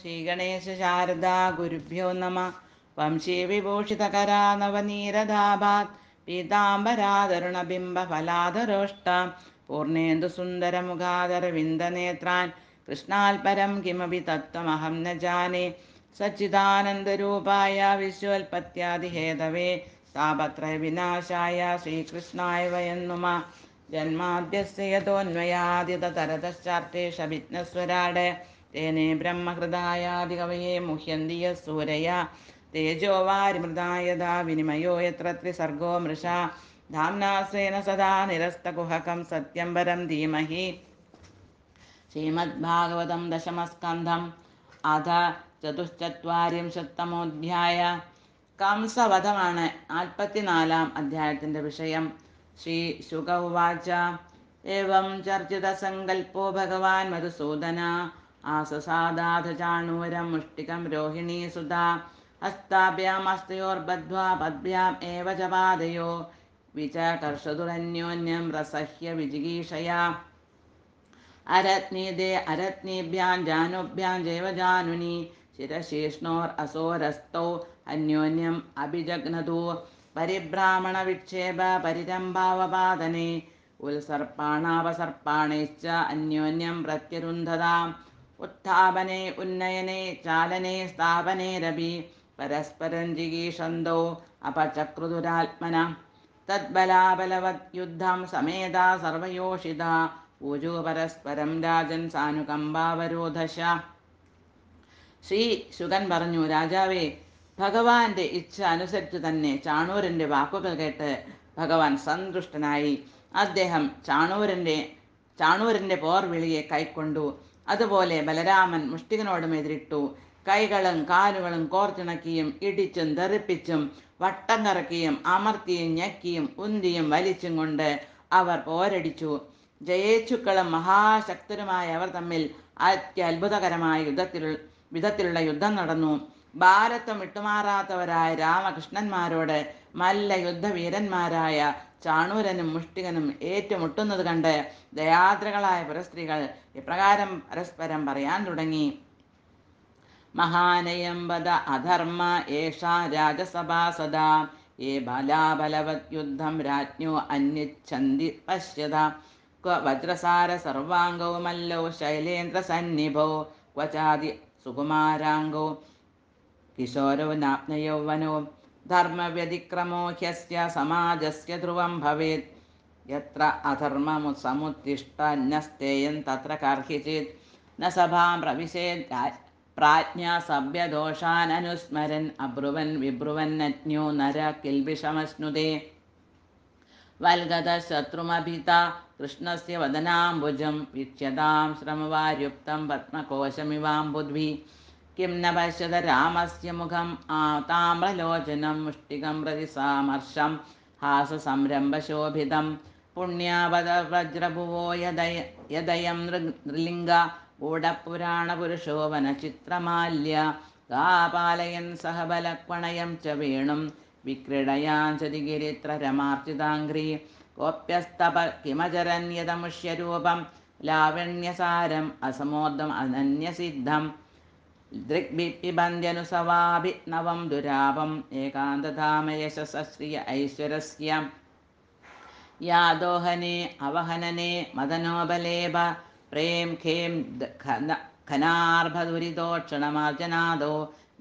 ശ്രീഗണേശ ശാരദാ ഗുരുഭ്യോ നമ വംശീ വിഭൂഷിതകരാ നവനീരദാഭാത് പീതാംബരാതരുണബിംബഫലാധരോഷ്ടാം പൂർണേന്ദുസുന്ദരമുഖാതരവിന്ദനേത്രാൻ കൃഷ്ണാൽപരം കിമപി തത്വമഹം ന ജാനേ സച്ചിദാനന്ദരൂപായ വിശ്വോൽപത്യാദിഹേതവേ വിനാശായ ശ്രീകൃഷ്ണായ വയന്നുമ ജന്മാദ്യസ്യതോന്വയാദിതരതശ്ചാർട്ടേ ഷവിഘ്നസ്വരാട് തേനേ ബ്രഹ്മഹൃദായാദികവയെ മുഹ്യന്തിയ സൂരയ വാരിമൃതായതാ വിനിമയോ യത്ര ത്രിസർഗോ മൃഷ ധാംനാസ്വേന സദാ നിരസ്തകുഹകം സത്യം പരം ധീമഹി ശ്രീമദ്ഭാഗവതം ദശമസ്കന്ധം അധ ചതുശ്ചത്വാരിംശത്തമോധ്യായ കംസവധമാണ് നാൽപ്പത്തിനാലാം അധ്യായത്തിൻ്റെ വിഷയം ശ്രീ ശുക ഉവാച एवं चर्चितसङ्कल्पो ഭഗവാൻ മധുസൂദന आससादाथ चाणूरं मुष्टिकं रोहिणी सुधा हस्ताभ्यामस्तयोर्बद्ध्वा पद्भ्याम् एव च पादयो विचकर्षदुरन्योन्यं रसह्य विजिगीषया अरत्नीदे अरत्नीभ्यां जानुभ्यां जैव जानुनि शिरशीष्णोरसोरस्तौ अन्योन्यम् अभिजघ्नदु परिभ्रामणविक्षेप परिरम्भावपादने उल्सर्पाणावसर्पाणैश्च अन्योन्यं प्रत्यरुन्धताम् ഉത്ഥാപനെ ഉന്നയനെ ചാലനെ चालने രവി പരസ്പരം ജിഗീഷന്തോ अपचक्रुदुरात्मना തദ്ബലാബലവത് യുദ്ധം സമേത സർവയോഷിത पूजो പരസ്പരം രാജൻ സാനുകമ്പാവരോധശ ശ്രീ ശുഗൻ പറഞ്ഞു രാജാവേ ഭഗവാന്റെ ഇച്ഛ അനുസരിച്ചു തന്നെ ചാണൂരന്റെ വാക്കുകൾ കേട്ട് ഭഗവാൻ സന്തുഷ്ടനായി അദ്ദേഹം ചാണൂരന്റെ ചാണൂരന്റെ പോർവിളിയെ കൈക്കൊണ്ടു അതുപോലെ ബലരാമൻ മുഷ്ടികനോട് എതിരിട്ടു കൈകളും കാലുകളും കോർത്തിണക്കിയും ഇടിച്ചും തെറിപ്പിച്ചും വട്ടം കറക്കിയും അമർത്തിയും ഞെക്കിയും ഉന്തിയും വലിച്ചും കൊണ്ട് അവർ പോരടിച്ചു ജയേച്ഛുക്കളും മഹാശക്തരുമായ അവർ തമ്മിൽ അത്യത്ഭുതകരമായ യുദ്ധത്തിൽ വിധത്തിലുള്ള യുദ്ധം നടന്നു ഭാരത്വം വിട്ടുമാറാത്തവരായ രാമകൃഷ്ണന്മാരോട് മല്ല യുദ്ധവീരന്മാരായ ചാണൂരനും മുഷ്ടികനും ഏറ്റുമുട്ടുന്നത് കണ്ട് ദയാദ്രകളായ പുരസ്ത്രീകൾ ഇപ്രകാരം പരസ്പരം പറയാൻ തുടങ്ങി മഹാനയംബദ അധർമ്മ ഏഷാ രാജസഭാ സദാ ഏ ബലാബലവത് യുദ്ധം രാജ്ഞോ അന്യച്ഛന്തി പശ്യത ക്വ വജ്രസാര മല്ലോ ശൈലേന്ദ്ര സന്നിഭോ ക്വചാതി സുകുമാരാംഗോ കിശോരോ നാപ്നയൗവനോ धर्मव्यतिक्रमो ह्यस्य समाजस्य ध्रुवं भवेत् यत्र अधर्ममुत्समुत्तिष्ठन्यस्तेयं तत्र कर्हिचित् न सभां प्रविशेत् प्राज्ञा सभ्यदोषाननुस्मरन् अब्रुवन् विब्रुवन्नज्ञो नर किल्बिषमश्नुते वल्गदशत्रुमभिता कृष्णस्य वदनाम्बुजं वीक्ष्यतां श्रमवार्युक्तं पद्मकोशमिवाम्बुध्वि കിം ന പശ്യത രാമസ്യ മുഖം ആ താമ്രലോചനം മുഷ്ടികം പ്രതി സാമർഷം പുണ്യാപദ വജ്രഭുവോ യദയം നൃലിംഗ ഊടപുരാണ ഊടപുരാണപുരുഷോ വനചിത്രമാല്യ ഗാപാലയൻ സഹബലക്വണയം ച വേണും വിക്രീഡയാഞ്ചതിഗിരിത്രരമാർജിതാംഘ്രി കോപ്യസ്തപ കിമചരന്യതമുഷ്യരൂപം ലാവണ്യസാരം അസമോദം അനന്യസിദ്ധം ദൃഗ്ഭിബന്ധ്യനുസവാഭിനവം ദുരാപം ഏകാന്തധാമയശസ്രിയ ഐശ്വരസ്യ യാദോഹനെ അവഹനനെ മദനോബലേബ പ്രേം ഖേം ഖനാർഭദുരിതോക്ഷണമാർജനാദോ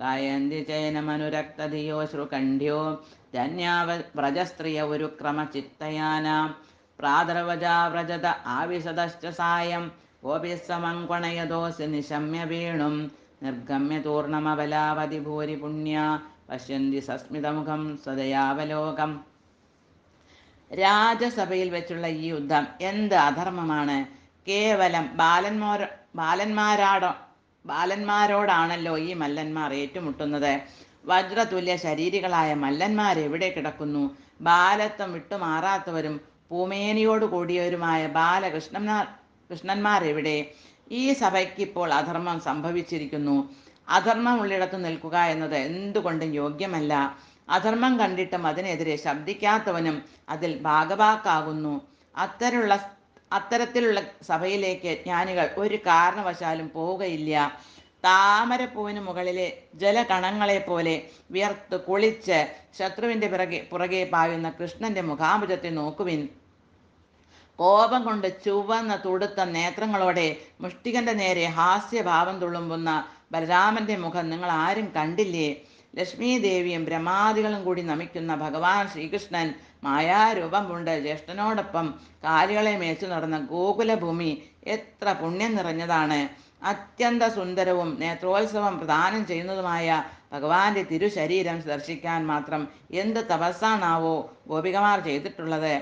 ഗായന്തി ചൈനമനുരക്തധിയോ ശ്രുകണ്ഠ്യോ ധന്യാവ വ്രജസ്ത്രിയ ഒരു ക്രമചിത്തയാനാം പ്രാതർവജാ വ്രജത ആവിശതശ്ച സായം ഗോപിസ്സമം നിശമ്യ വീണും നിർഗമ്യതൂർണമബലാവതി ഭൂരി പുണ്യ പശ്യന്തി സസ്മിതമുഖം സ്വതയാവലോകം രാജസഭയിൽ വെച്ചുള്ള ഈ യുദ്ധം എന്ത് അധർമ്മമാണ് കേവലം ബാലന്മാരോ ബാലന്മാരാടോ ബാലന്മാരോടാണല്ലോ ഈ മല്ലന്മാർ ഏറ്റുമുട്ടുന്നത് വജ്രതുല്യ ശരീരികളായ മല്ലന്മാർ എവിടെ കിടക്കുന്നു ബാലത്വം വിട്ടുമാറാത്തവരും പൂമേനിയോട് കൂടിയവരുമായ ബാലകൃഷ്ണന്മാർ കൃഷ്ണന്മാരെവിടെ എവിടെ ഈ സഭയ്ക്ക് ഇപ്പോൾ അധർമ്മം സംഭവിച്ചിരിക്കുന്നു ഉള്ളിടത്ത് നിൽക്കുക എന്നത് എന്തുകൊണ്ടും യോഗ്യമല്ല അധർമ്മം കണ്ടിട്ടും അതിനെതിരെ ശബ്ദിക്കാത്തവനും അതിൽ ഭാഗവാക്കാകുന്നു അത്തരമുള്ള അത്തരത്തിലുള്ള സഭയിലേക്ക് ജ്ഞാനികൾ ഒരു കാരണവശാലും പോവുകയില്ല താമരപ്പൂവിന് മുകളിലെ ജലകണങ്ങളെ പോലെ വിയർത്ത് കുളിച്ച് ശത്രുവിൻ്റെ പിറകെ പുറകെ പായുന്ന കൃഷ്ണൻ്റെ മുഖാമുഖത്തെ നോക്കുവിൻ കോപം കൊണ്ട് ചുവന്ന തുടുത്ത നേത്രങ്ങളോടെ മുഷ്ടികന്റെ നേരെ ഹാസ്യഭാവം തുളുമ്പുന്ന ബലരാമന്റെ മുഖം നിങ്ങൾ ആരും കണ്ടില്ലേ ലക്ഷ്മി ദേവിയും ബ്രഹ്മാദികളും കൂടി നമിക്കുന്ന ഭഗവാൻ ശ്രീകൃഷ്ണൻ മായാരൂപം കൊണ്ട് ജ്യേഷ്ഠനോടൊപ്പം കാലുകളെ മേച്ചു നടന്ന ഗോകുലഭൂമി എത്ര പുണ്യം നിറഞ്ഞതാണ് അത്യന്ത സുന്ദരവും നേത്രോത്സവം പ്രദാനം ചെയ്യുന്നതുമായ ഭഗവാന്റെ തിരുശരീരം ദർശിക്കാൻ മാത്രം എന്ത് തപസ്സാണാവോ ഗോപികമാർ ചെയ്തിട്ടുള്ളത്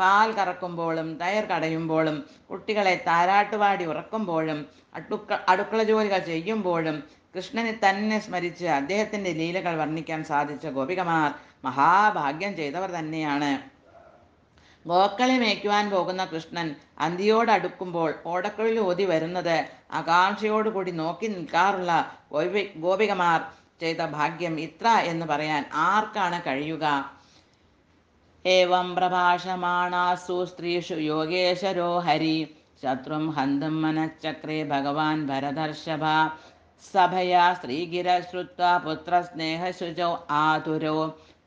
പാൽ കറക്കുമ്പോഴും ടയർ കടയുമ്പോഴും കുട്ടികളെ താരാട്ടുപാടി ഉറക്കുമ്പോഴും അടുക്ക അടുക്കള ജോലികൾ ചെയ്യുമ്പോഴും കൃഷ്ണനെ തന്നെ സ്മരിച്ച് അദ്ദേഹത്തിൻ്റെ ലീലകൾ വർണ്ണിക്കാൻ സാധിച്ച ഗോപികമാർ മഹാഭാഗ്യം ചെയ്തവർ തന്നെയാണ് ഗോക്കളെ മേയ്ക്കുവാൻ പോകുന്ന കൃഷ്ണൻ അന്തിയോടടുക്കുമ്പോൾ ഓടക്കുഴൽ ഓതി വരുന്നത് ആകാംക്ഷയോടുകൂടി നോക്കി നിൽക്കാറുള്ള ഗോപി ഗോപികമാർ ചെയ്ത ഭാഗ്യം ഇത്ര എന്ന് പറയാൻ ആർക്കാണ് കഴിയുക एवं प्रभाषमाणासु स्त्रीषु योगेशरो हरि शत्रुं हन्तुं मनश्चक्रे भगवान् भरदर्षभा सभया श्रीगिरश्रुत्वा पुत्रस्नेहशुचौ आतुरो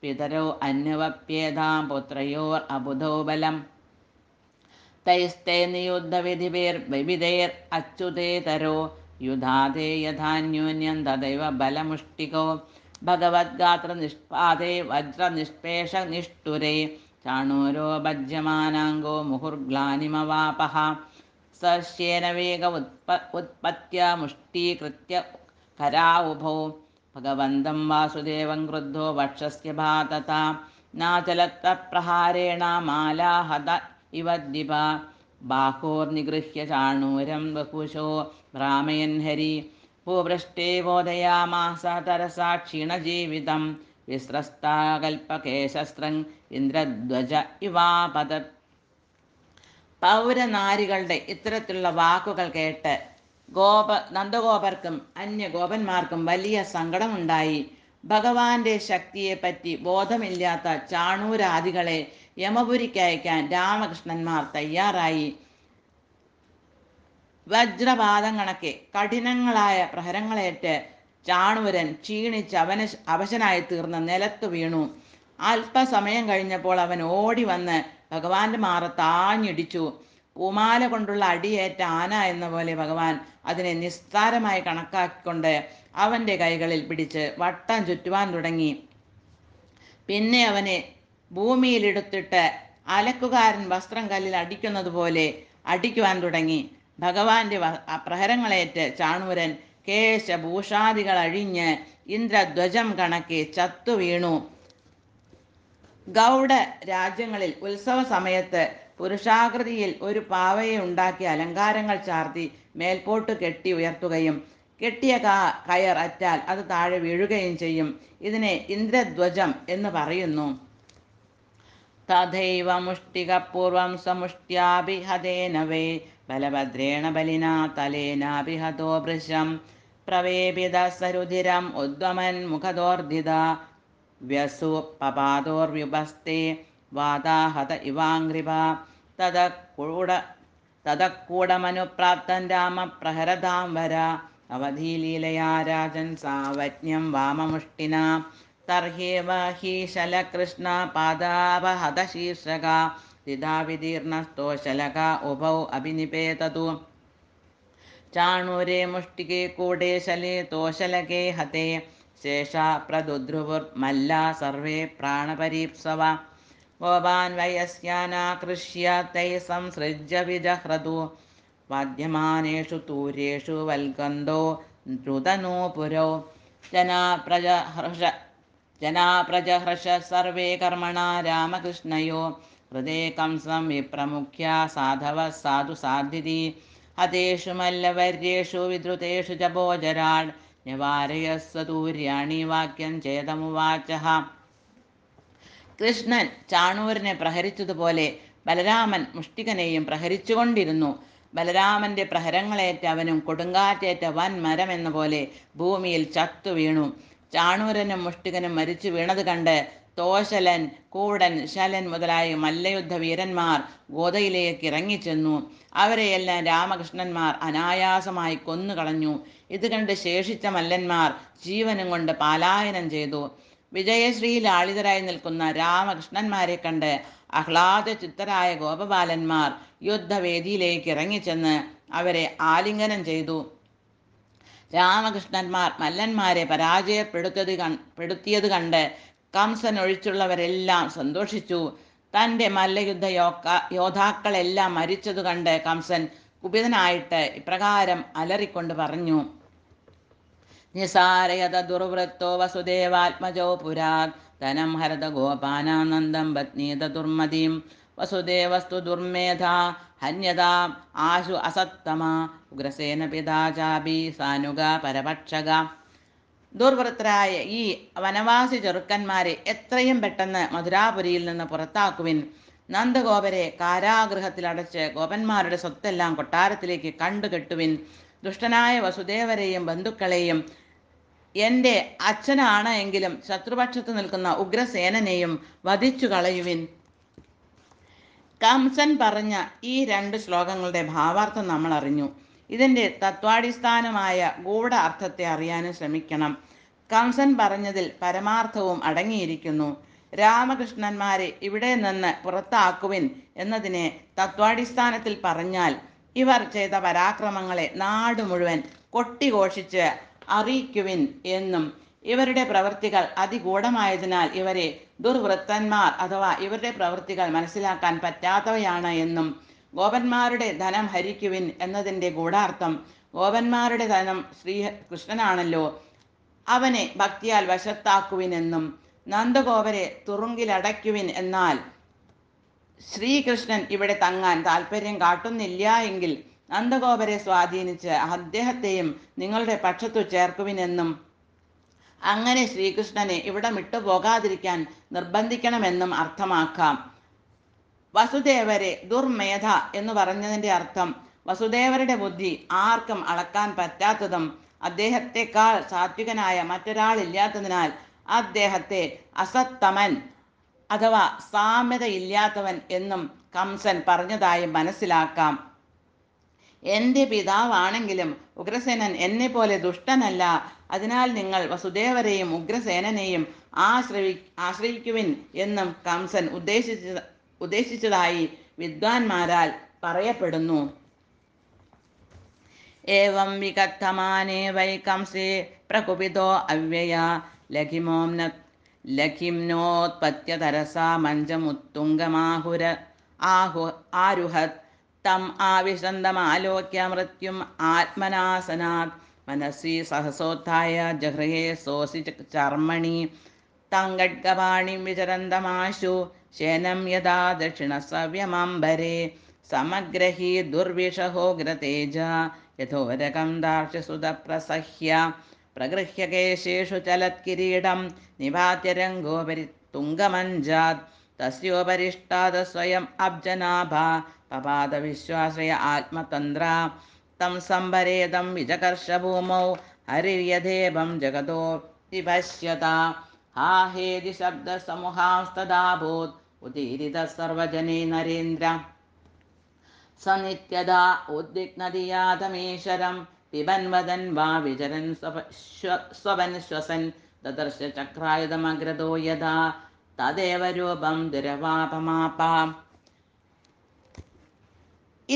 पितरौ अन्यवप्येधां पुत्रयोरबुधौ बलं तैस्तैनियुद्धविधिभिर्विविधैरच्युतेतरो युधा ते यथान्यून्यं तदैव बलमुष्टिकौ भगवद्गात्रनिष्पादे वज्रनिष्पेषनिष्ठुरे चाणूरो भज्यमानाङ्गो मुहुर्ग्लानिमवापः वेग उत्प उत्पत्य मुष्टीकृत्य करा उभौ भगवन्तं वासुदेवं क्रुद्धो वक्षस्य भातता नाचलत्तप्रहारेण मालाहत इव दिवा बाहोर्निगृह्य चाणूरं बकुशो रामयन्हरि ഭൂപൃഷ്ഠേ ബോധയാമാസ തരസാ ക്ഷീണജീവിതം വിസ്രസ്താകൽപകേശസ്ത്രങ് ഇന്ദ്രധ്വജ ഇവാപത പൗരനാരികളുടെ ഇത്തരത്തിലുള്ള വാക്കുകൾ കേട്ട് ഗോപ നന്ദഗോപർക്കും അന്യ ഗോപന്മാർക്കും വലിയ സങ്കടമുണ്ടായി ഭഗവാന്റെ ശക്തിയെപ്പറ്റി ബോധമില്ലാത്ത ചാണൂരാദികളെ യമപുരിക്കയക്കാൻ രാമകൃഷ്ണന്മാർ തയ്യാറായി വജ്രപാതം കഠിനങ്ങളായ പ്രഹരങ്ങളേറ്റ് ചാണുവരൻ ക്ഷീണിച്ച് അവന അവശനായി തീർന്ന് നിലത്ത് വീണു അല്പസമയം കഴിഞ്ഞപ്പോൾ അവൻ ഓടി വന്ന് ഭഗവാന്റെ മാറ താഞ്ഞിടിച്ചു പൂമാല കൊണ്ടുള്ള അടിയേറ്റ ആന എന്ന പോലെ ഭഗവാൻ അതിനെ നിസ്താരമായി കണക്കാക്കിക്കൊണ്ട് അവന്റെ കൈകളിൽ പിടിച്ച് വട്ടം ചുറ്റുവാൻ തുടങ്ങി പിന്നെ അവനെ ഭൂമിയിലെടുത്തിട്ട് അലക്കുകാരൻ വസ്ത്രം കല്ലിൽ അടിക്കുന്നത് പോലെ അടിക്കുവാൻ തുടങ്ങി ഭഗവാന്റെ പ്രഹരങ്ങളേറ്റ് ചാണൂരൻ കേശഭൂഷാദികളഴിഞ്ഞ് ഇന്ദ്രധ്വജം കണക്കി ചത്തു വീണു ഗൗഡ രാജ്യങ്ങളിൽ ഉത്സവ സമയത്ത് പുരുഷാകൃതിയിൽ ഒരു പാവയെ ഉണ്ടാക്കി അലങ്കാരങ്ങൾ ചാർത്തി മേൽപോട്ട് കെട്ടി ഉയർത്തുകയും കെട്ടിയ കാ കയർ അറ്റാൽ അത് താഴെ വീഴുകയും ചെയ്യും ഇതിനെ ഇന്ദ്രധ്വജം എന്ന് പറയുന്നു തഥൈവ മുഷ്ടികപൂർവം സമുഷ്ട്യാഭിഹതേനവേ ബലഭദ്രേണ ബലിന തലേനാഭിഹതോ ഹതോ ഭൃശം പ്രവേപിത സരുധിരം ഉദ്വമൻ മുഖദോർധിത വ്യസു പപാതോർവ്യുപസ്തേ വാതാഹത ഇവാംഗ്രിവ തത കൂട തതക്കൂടമനുപ്രാപ്തൻ രാമപ്രഹരതാംബര അവധീലീലയാ രാജൻ സാവജ്ഞം വാമമുഷ്ടിന തർഹേവ ഹീശലകൃഷ്ണ പാദാവഹത ശീർഷക ദിതാവിതീർണസ്തോ ഉപൗ അഭിനിപേതതു ചാണൂരേ മുഷ്ടികെ കൂടെ ശലേ തോശലകേ ഹതേ ശേഷ പ്രദുദ്രുവുർ മല്ല സർവേ പ്രാണപരീപ്സവ ഗോപാൻ വയസ്യാനാകൃഷ്യ തൈ സംസൃജ്യ വിജഹ്രതു വാദ്യമാനേഷു തൂര്യേഷു വൽഗന്ധോ ദ്രുതനോ പുരോ ജനാ പ്രജഹർഷ ജനാ പ്രജഹർഷ സർവേ കർമ്മണ രാമകൃഷ്ണയോ ഹൃദയകം സ്വം വിപ്രമുഖ്യ സാധവ സാധു സാധ്യതി അതേഷു മല്ലവര്യേഷു വിദ്രുതേഷു ച ഭോജരാൾ നിവാരയസ്വതൂര്യാണി വാക്യം ചേതമുവാച കൃഷ്ണൻ ചാണൂരിനെ പ്രഹരിച്ചതുപോലെ ബലരാമൻ മുഷ്ടികനെയും പ്രഹരിച്ചുകൊണ്ടിരുന്നു ബലരാമന്റെ പ്രഹരങ്ങളേറ്റ അവനും കൊടുങ്കാറ്റേറ്റ വൻ മരം എന്ന പോലെ ഭൂമിയിൽ ചത്തു വീണു ചാണൂരനും മുഷ്ടികനും മരിച്ചു വീണത് കണ്ട് തോശലൻ കൂടൻ ശലൻ മുതലായ മല്ലയുദ്ധ വീരന്മാർ ഗോതയിലേക്ക് ഇറങ്ങിച്ചെന്നു അവരെയെല്ലാം രാമകൃഷ്ണന്മാർ അനായാസമായി കൊന്നുകളഞ്ഞു ഇത് കണ്ട് ശേഷിച്ച മല്ലന്മാർ ജീവനും കൊണ്ട് പാലായനം ചെയ്തു വിജയശ്രീ ലാളിതരായി നിൽക്കുന്ന രാമകൃഷ്ണന്മാരെ കണ്ട് ആഹ്ലാദ ചിത്തരായ ഗോപബാലന്മാർ യുദ്ധവേദിയിലേക്ക് ഇറങ്ങിച്ചെന്ന് അവരെ ആലിംഗനം ചെയ്തു രാമകൃഷ്ണന്മാർ മല്ലന്മാരെ പരാജയപ്പെടുത്തത് പെടുത്തിയത് കണ്ട് കംസൻ ഒഴിച്ചുള്ളവരെല്ലാം സന്തോഷിച്ചു തൻ്റെ മല്ലയുദ്ധ യോക്ക യോദ്ധാക്കളെല്ലാം മരിച്ചതു കണ്ട് കംസൻ കുപിതനായിട്ട് ഇപ്രകാരം അലറിക്കൊണ്ട് പറഞ്ഞു നിസാരയത ദുർവൃത്തോ വസുദേവാത്മജോ പുരാഗ് ധനം ഹരത ഗോപാനാനന്ദം പത്നീത ദുർമതിയും വസുദേവസ്തു ദുർമേധ ഹന്യത ആശു അസത്തമ ഉഗ്രസേന പിതാചാപി സാനുക പരപക്ഷക ദുർവൃത്തരായ ഈ വനവാസി ചെറുക്കന്മാരെ എത്രയും പെട്ടെന്ന് മധുരാപുരിയിൽ നിന്ന് പുറത്താക്കുവിൻ നന്ദഗോപരെ കാരാഗൃഹത്തിൽ അടച്ച് ഗോപന്മാരുടെ സ്വത്തെല്ലാം കൊട്ടാരത്തിലേക്ക് കണ്ടുകെട്ടുവിൻ ദുഷ്ടനായ വസുദേവരെയും ബന്ധുക്കളെയും എൻ്റെ അച്ഛനാണ് എങ്കിലും ശത്രുപക്ഷത്ത് നിൽക്കുന്ന ഉഗ്രസേനനെയും വധിച്ചു കളയുവിൻ കംസൻ പറഞ്ഞ ഈ രണ്ട് ശ്ലോകങ്ങളുടെ ഭാവാർത്ഥം നമ്മൾ അറിഞ്ഞു ഇതിൻ്റെ തത്വാടിസ്ഥാനമായ ഗൂഢ അർത്ഥത്തെ അറിയാനും ശ്രമിക്കണം കംസൻ പറഞ്ഞതിൽ പരമാർത്ഥവും അടങ്ങിയിരിക്കുന്നു രാമകൃഷ്ണന്മാരെ ഇവിടെ നിന്ന് പുറത്താക്കുവിൻ എന്നതിനെ തത്വാടിസ്ഥാനത്തിൽ പറഞ്ഞാൽ ഇവർ ചെയ്ത പരാക്രമങ്ങളെ നാട് മുഴുവൻ കൊട്ടിഘോഷിച്ച് അറിയിക്കുവിൻ എന്നും ഇവരുടെ പ്രവൃത്തികൾ അതിഗൂഢമായതിനാൽ ഇവരെ ദുർവൃത്തന്മാർ അഥവാ ഇവരുടെ പ്രവൃത്തികൾ മനസ്സിലാക്കാൻ പറ്റാത്തവയാണ് എന്നും ഗോപന്മാരുടെ ധനം ഹരിക്കുവിൻ എന്നതിൻ്റെ ഗൂഢാർത്ഥം ഗോപന്മാരുടെ ധനം ശ്രീ കൃഷ്ണനാണല്ലോ അവനെ ഭക്തിയാൽ വശത്താക്കുവിനെന്നും നന്ദഗോപരെ തുറുങ്കിലടയ്ക്കുവിൻ എന്നാൽ ശ്രീകൃഷ്ണൻ ഇവിടെ തങ്ങാൻ താല്പര്യം കാട്ടുന്നില്ല എങ്കിൽ നന്ദഗോപരെ സ്വാധീനിച്ച് അദ്ദേഹത്തെയും നിങ്ങളുടെ പക്ഷത്തു ചേർക്കുവിനെന്നും അങ്ങനെ ശ്രീകൃഷ്ണനെ ഇവിടെ വിട്ടുപോകാതിരിക്കാൻ നിർബന്ധിക്കണമെന്നും അർത്ഥമാക്കാം വസുദേവരെ ദുർമേധ എന്ന് പറഞ്ഞതിൻ്റെ അർത്ഥം വസുദേവരുടെ ബുദ്ധി ആർക്കും അളക്കാൻ പറ്റാത്തതും അദ്ദേഹത്തെക്കാൾ സാത്വികനായ മറ്റൊരാളില്ലാത്തതിനാൽ അദ്ദേഹത്തെ അസത്തമൻ അഥവാ സാമ്യതയില്ലാത്തവൻ എന്നും കംസൻ പറഞ്ഞതായി മനസ്സിലാക്കാം എൻ്റെ പിതാവാണെങ്കിലും ഉഗ്രസേനൻ എന്നെ പോലെ ദുഷ്ടനല്ല അതിനാൽ നിങ്ങൾ വസുദേവരെയും ഉഗ്രസേനനെയും ആശ്രയി ആശ്രയിക്കുവിൻ എന്നും കംസൻ ഉദ്ദേശിച്ച ഉദ്ദേശിച്ചതായി വിദ്വാൻമാരാൽ പറയപ്പെടുന്നു ഏവം വികത്തമാനേ വൈകംസേ പ്രകുപിതോ അവ്യയ ലഖിമോംന ലഖിംനോത്പത്യതരസാ മഞ്ചമുത്തുംഗമാഹുര ആഹു ആരുഹത് തം ആവിശന്തമാലോക്യ മൃത്യും ആത്മനാസനാത് മനസ്സി സഹസോത്ഥായ ജഹൃഹേ സോസി ചർമ്മണി ताङ्गड्गवाणीं विचरन्दमाशु शयनं यदा दक्षिणसव्यमाम्बरे समग्रही दुर्विषहो ग्रतेज यथोवदकं दाक्षसुतप्रसह्य प्रगृह्य केशेषु चलत्किरीडं निभात्य रङ्गोपरि तुङ्गमञ्जात् तस्योपरिष्टाद स्वयम् अब्जनाभा पपादविश्वासय आत्मतन्द्रा तं सम्बरेदं विजकर्षभूमौ हरिर्यदेवं जगतो विभश्यता ആ ഹേതി ശബ്ദ സമൂഹാസ്തദാഭൂത് ഉദീരിത സർവജനീ നരേന്ദ്ര സനിത്യത ഉദ്വിഗ്നതിയാതമീശ്വരം പിബൻവദൻ വാ വിചരൻ സ്വപൻ ശ്വസൻ തദർശ ചക്രായുധമഗ്രതോ യഥാ തദേവ രൂപം ദുരവാപമാപാ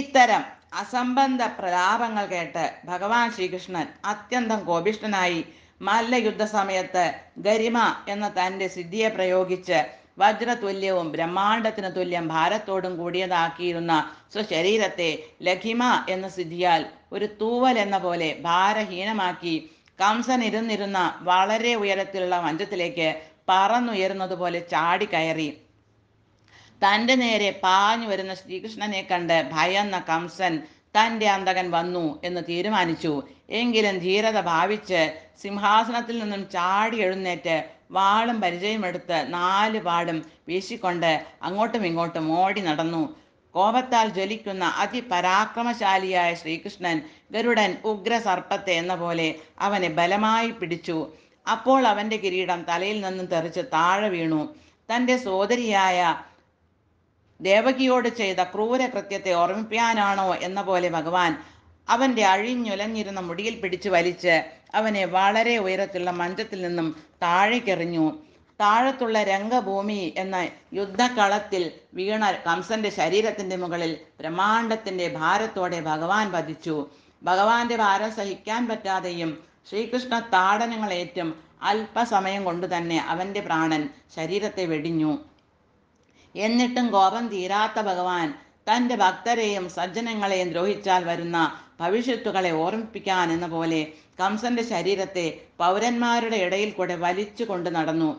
ഇത്തരം അസംബന്ധ പ്രതാപങ്ങൾ കേട്ട് ഭഗവാൻ ശ്രീകൃഷ്ണൻ അത്യന്തം കോപിഷ്ഠനായി മല്ല യുദ്ധസമയത്ത് ഗരിമ എന്ന തൻ്റെ സിദ്ധിയെ പ്രയോഗിച്ച് വജ്രതുല്യവും ബ്രഹ്മാണ്ടത്തിന് തുല്യം ഭാരത്തോടും കൂടിയതാക്കിയിരുന്ന സ്വശരീരത്തെ ലഖിമ എന്ന സിദ്ധിയാൽ ഒരു തൂവൽ എന്ന പോലെ ഭാരഹീനമാക്കി കംസൻ ഇരുന്നിരുന്ന വളരെ ഉയരത്തിലുള്ള മഞ്ചത്തിലേക്ക് പറന്നുയരുന്നതുപോലെ ചാടിക്കയറി തൻ്റെ നേരെ പാഞ്ഞു വരുന്ന ശ്രീകൃഷ്ണനെ കണ്ട് ഭയന്ന കംസൻ തൻ്റെ അന്തകൻ വന്നു എന്ന് തീരുമാനിച്ചു എങ്കിലും ധീരത ഭാവിച്ച് സിംഹാസനത്തിൽ നിന്നും ചാടി എഴുന്നേറ്റ് വാളും പരിചയം എടുത്ത് നാല് പാടും വീശിക്കൊണ്ട് അങ്ങോട്ടും ഇങ്ങോട്ടും ഓടി നടന്നു കോപത്താൽ ജ്വലിക്കുന്ന അതിപരാക്രമശാലിയായ ശ്രീകൃഷ്ണൻ ഗരുഡൻ ഉഗ്ര സർപ്പത്തെ എന്ന പോലെ അവനെ ബലമായി പിടിച്ചു അപ്പോൾ അവൻ്റെ കിരീടം തലയിൽ നിന്നും തെറിച്ച് താഴെ വീണു തൻ്റെ സോദരിയായ ദേവകിയോട് ചെയ്ത ക്രൂര കൃത്യത്തെ ഓർമ്മിപ്പിക്കാനാണോ എന്ന പോലെ ഭഗവാൻ അവൻ്റെ അഴിഞ്ഞുലഞ്ഞിരുന്ന മുടിയിൽ പിടിച്ചു വലിച്ച് അവനെ വളരെ ഉയരത്തിലുള്ള മഞ്ചത്തിൽ നിന്നും താഴേക്കെറിഞ്ഞു താഴത്തുള്ള രംഗഭൂമി എന്ന യുദ്ധക്കളത്തിൽ വീണ കംസന്റെ ശരീരത്തിന്റെ മുകളിൽ ബ്രഹ്മാണ്ടത്തിന്റെ ഭാരത്തോടെ ഭഗവാൻ വധിച്ചു ഭഗവാന്റെ ഭാരം സഹിക്കാൻ പറ്റാതെയും ശ്രീകൃഷ്ണ താടനങ്ങളേറ്റും അല്പസമയം കൊണ്ട് തന്നെ അവന്റെ പ്രാണൻ ശരീരത്തെ വെടിഞ്ഞു എന്നിട്ടും കോപം തീരാത്ത ഭഗവാൻ തൻ്റെ ഭക്തരെയും സജ്ജനങ്ങളെയും ദ്രോഹിച്ചാൽ വരുന്ന ഭവിഷ്യത്തുകളെ ഓർമ്മിപ്പിക്കാൻ എന്ന പോലെ കംസന്റെ ശരീരത്തെ പൗരന്മാരുടെ ഇടയിൽ കൂടെ വലിച്ചു കൊണ്ട് നടന്നു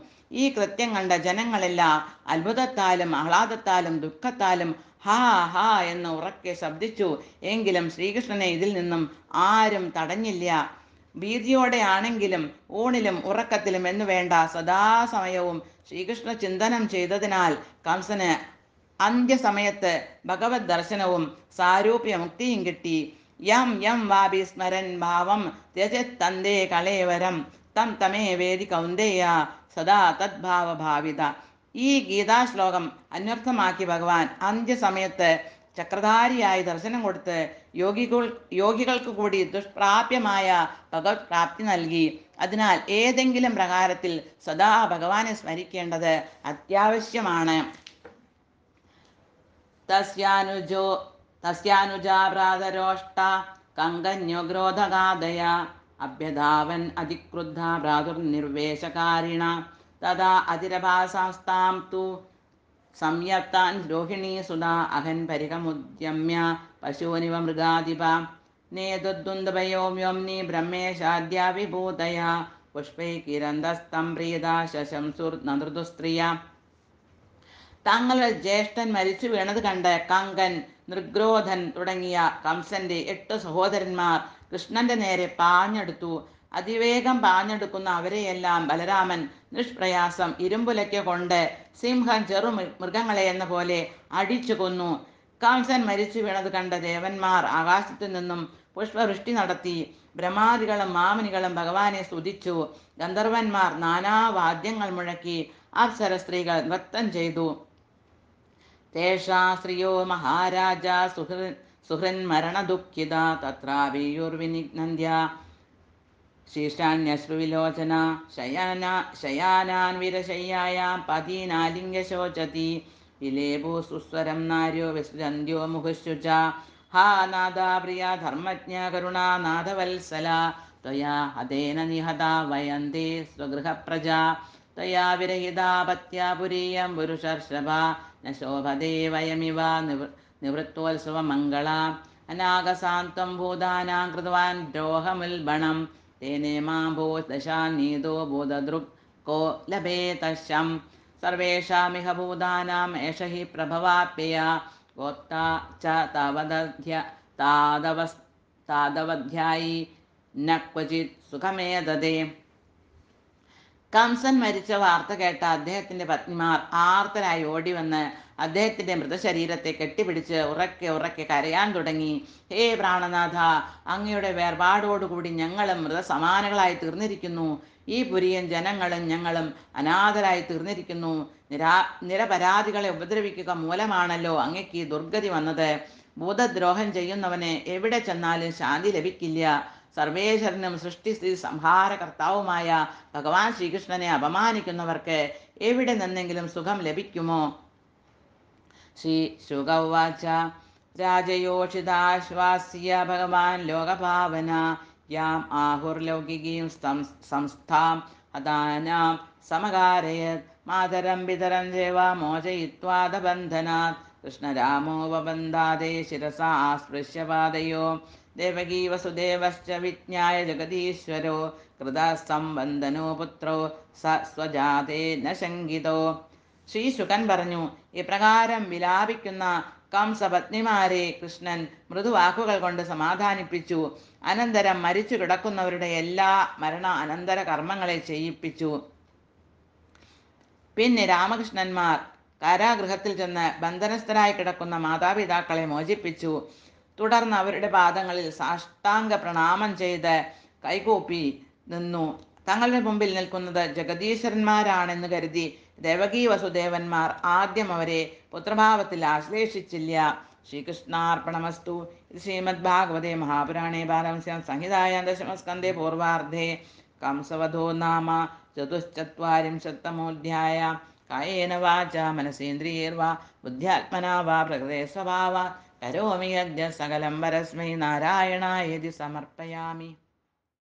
ഈ കൃത്യം കണ്ട ജനങ്ങളെല്ലാം അത്ഭുതത്താലും ആഹ്ലാദത്താലും ദുഃഖത്താലും ഹാ ഹാ എന്ന് ഉറക്കെ ശബ്ദിച്ചു എങ്കിലും ശ്രീകൃഷ്ണനെ ഇതിൽ നിന്നും ആരും തടഞ്ഞില്ല ഭീതിയോടെയാണെങ്കിലും ഊണിലും ഉറക്കത്തിലും എന്ന് വേണ്ട സദാസമയവും ശ്രീകൃഷ്ണ ചിന്തനം ചെയ്തതിനാൽ കംസന് അന്ത്യസമയത്ത് ഭഗവത് ദർശനവും സാരൂപ്യ മുക്തിയും കിട്ടി യം യം വാപി സ്മരൻ ഭാവം തന്ദേ കളേവരം തം തമേ വേദി കൗന്ദേയ സദാ തദ്ഭാവഭാവിത ഈ ഗീതാശ്ലോകം അന്വർത്ഥമാക്കി ഭഗവാൻ അന്ത്യസമയത്ത് ചക്രധാരിയായി ദർശനം കൊടുത്ത് യോഗികൾ യോഗികൾക്ക് കൂടി ദുഷ്പ്രാപ്യമായ ഭഗവത് പ്രാപ്തി നൽകി അതിനാൽ ഏതെങ്കിലും പ്രകാരത്തിൽ സദാ ഭഗവാനെ സ്മരിക്കേണ്ടത് അത്യാവശ്യമാണ് തസ്യാനുജോ തസ്യാനുജാഭ്രാതരോഷ്ട കങ്കന്യുഗ്രോധഗാധയ അഭ്യധാവൻ അധിക്രുദ്ധ ഭ്രാതുർനിർവേശകാരിണ തഥാ അതിരഭാസാസ്താം തു സംയത്താൻ ദ്രോഹിണീ സുതാ അഹൻ പരിഹമുദ്യമ്യ പശൂനിവ മൃഗാധിപ നേതുദ്വന്ദ്വയോമ്യോംനി ബ്രഹ്മേശാദ്യാവിഭൂതയ പുഷ്പൈകിരന്തസ്തം പ്രീത ശശംസുർനൃതുസ്ത്രിയ താങ്കളുടെ ജ്യേഷ്ഠൻ മരിച്ചു വീണത് കണ്ട് കങ്കൻ നിർഗ്രോധൻ തുടങ്ങിയ കംസന്റെ എട്ട് സഹോദരന്മാർ കൃഷ്ണന്റെ നേരെ പാഞ്ഞെടുത്തു അതിവേഗം പാഞ്ഞെടുക്കുന്ന അവരെയെല്ലാം ബലരാമൻ നിഷ്പ്രയാസം ഇരുമ്പുലയ്ക്ക് കൊണ്ട് സിംഹം ചെറു മൃഗങ്ങളെ എന്ന പോലെ അടിച്ചു കൊന്നു കംസൻ മരിച്ചു വീണത് കണ്ട ദേവന്മാർ ആകാശത്തു നിന്നും പുഷ്പവൃഷ്ടി നടത്തി ബ്രഹ്മാദികളും മാമനികളും ഭഗവാനെ സ്തുതിച്ചു ഗന്ധർവന്മാർ നാനാവാദ്യങ്ങൾ മുഴക്കി അപ്സര സ്ത്രീകൾ നൃത്തം ചെയ്തു തേഷാശ്രിയോ മഹാരാജ സുഹൃ സുഹൃന്മരണദുഃഖിത തത്രാവിയുർവിനിഗ്നന്ദ്യ ശീർഷാന്യശ്രുവിലോചന ശയാന ശയാനാൻ വിരശയ്യായ പതിനാലിംഗശോചതി വിലേഭൂ സുസ്വരം നാര്യോ വിസ്രന്ത്യോ മുഹുശുച ച ഹാ നാദാപ്രിയ ധർമ്മജ്ഞ കരുണാനാഥവത്സല ത്വയാ त्वया നിഹത निहता സ്വഗൃഹപ്രജ स्वगृहप्रजा त्वया പുരീയം പുരുഷർഷഭ न शोभते वयमिव निवृ निवृत्तोत्सवमङ्गला अनागसान्त्वं भूतानां कृतवान् द्रोहमुल्बणं तेने मां भूदशान्नीतो भूतदृक् को लभेतशं सर्वेषामिह भूतानाम् एष हि प्रभवाप्यया गोप्ता च तावदध्य तादवस् तादवध्यायी न क्वचित् सुखमेददे കംസൻ മരിച്ച വാർത്ത കേട്ട അദ്ദേഹത്തിന്റെ പത്നിമാർ ആർത്തരായി ഓടി വന്ന് അദ്ദേഹത്തിന്റെ മൃതശരീരത്തെ കെട്ടിപ്പിടിച്ച് ഉറക്കെ ഉറക്കെ കരയാൻ തുടങ്ങി ഹേ പ്രാണനാഥ അങ്ങയുടെ വേർപാടോടുകൂടി ഞങ്ങളും മൃതസമാനകളായി തീർന്നിരിക്കുന്നു ഈ പുരിയൻ ജനങ്ങളും ഞങ്ങളും അനാഥരായി തീർന്നിരിക്കുന്നു നിരാ നിരപരാധികളെ ഉപദ്രവിക്കുക മൂലമാണല്ലോ അങ്ങക്ക് ദുർഗതി വന്നത് ഭൂതദ്രോഹം ചെയ്യുന്നവന് എവിടെ ചെന്നാലും ശാന്തി ലഭിക്കില്ല സർവേശ്വരനും സൃഷ്ടിസ്ഥിതി സംഹാരകർത്താവുമായ ഭഗവാൻ ശ്രീകൃഷ്ണനെ അപമാനിക്കുന്നവർക്ക് എവിടെ നിന്നെങ്കിലും സുഖം ലഭിക്കുമോ ശ്രീ ശുഗവാച രാജയോഷിതാശ്വാസ്യ ഭഗവാൻ ലോകഭാവന യാം ആഹുർലൗകികീം സംസ്ഥാം അദാനാം സമകാരയത് മാതരം പിതരം ദേവാ മോചയിത്വാദബന്ധനാ കൃഷ്ണരാമോ വബന്ധാദേ ശിരസാ സ്പൃശ്യപാദയോ ദേവകീ വസുദേവശ്ച വിജ്ഞായ ജഗതീശ്വരോ കൃതാസ്തം വന്ദനോ പുത്രോ സ സ്വജാതേന ശങ്കിതോ ശ്രീശുകൻ പറഞ്ഞു ഇപ്രകാരം വിലാപിക്കുന്ന കംസപത്നിമാരെ കൃഷ്ണൻ മൃദുവാക്കുകൾ കൊണ്ട് സമാധാനിപ്പിച്ചു അനന്തരം മരിച്ചു കിടക്കുന്നവരുടെ എല്ലാ മരണ അനന്തര കർമ്മങ്ങളെ ചെയ്യിപ്പിച്ചു പിന്നെ രാമകൃഷ്ണന്മാർ കാരാഗൃഹത്തിൽ ചെന്ന് ബന്ധനസ്ഥരായി കിടക്കുന്ന മാതാപിതാക്കളെ മോചിപ്പിച്ചു തുടർന്ന് അവരുടെ പാദങ്ങളിൽ സാഷ്ടാംഗ പ്രണാമം ചെയ്ത് കൈകോപ്പി നിന്നു തങ്ങളുടെ മുമ്പിൽ നിൽക്കുന്നത് ജഗദീശ്വരന്മാരാണെന്ന് കരുതി ദേവകീ വസുദേവന്മാർ ആദ്യം അവരെ പുത്രഭാവത്തിൽ ആശ്ലേഷിച്ചില്ല ശ്രീകൃഷ്ണാർപ്പണമസ്തു ശ്രീമദ് ഭാഗവതേ മഹാപുരാണേ ബാലംസ്യം സംഹിതായ ദശമസ്കന്ധേ പൂർവാർദ്ധേ കംസവധോ നാമ ചതുശ്ചത്വാരിംശത്തമോധ്യായ കായേന വാച മനസേന്ദ്രിയേർവാ ബുദ്ധ്യാത്മനാവാ വാ പ്രകൃതേ സ്വഭാവാ കരോമി യജ്ഞ സകലം പരസ്മൈ നാരായണായതി സമർപ്പയാമി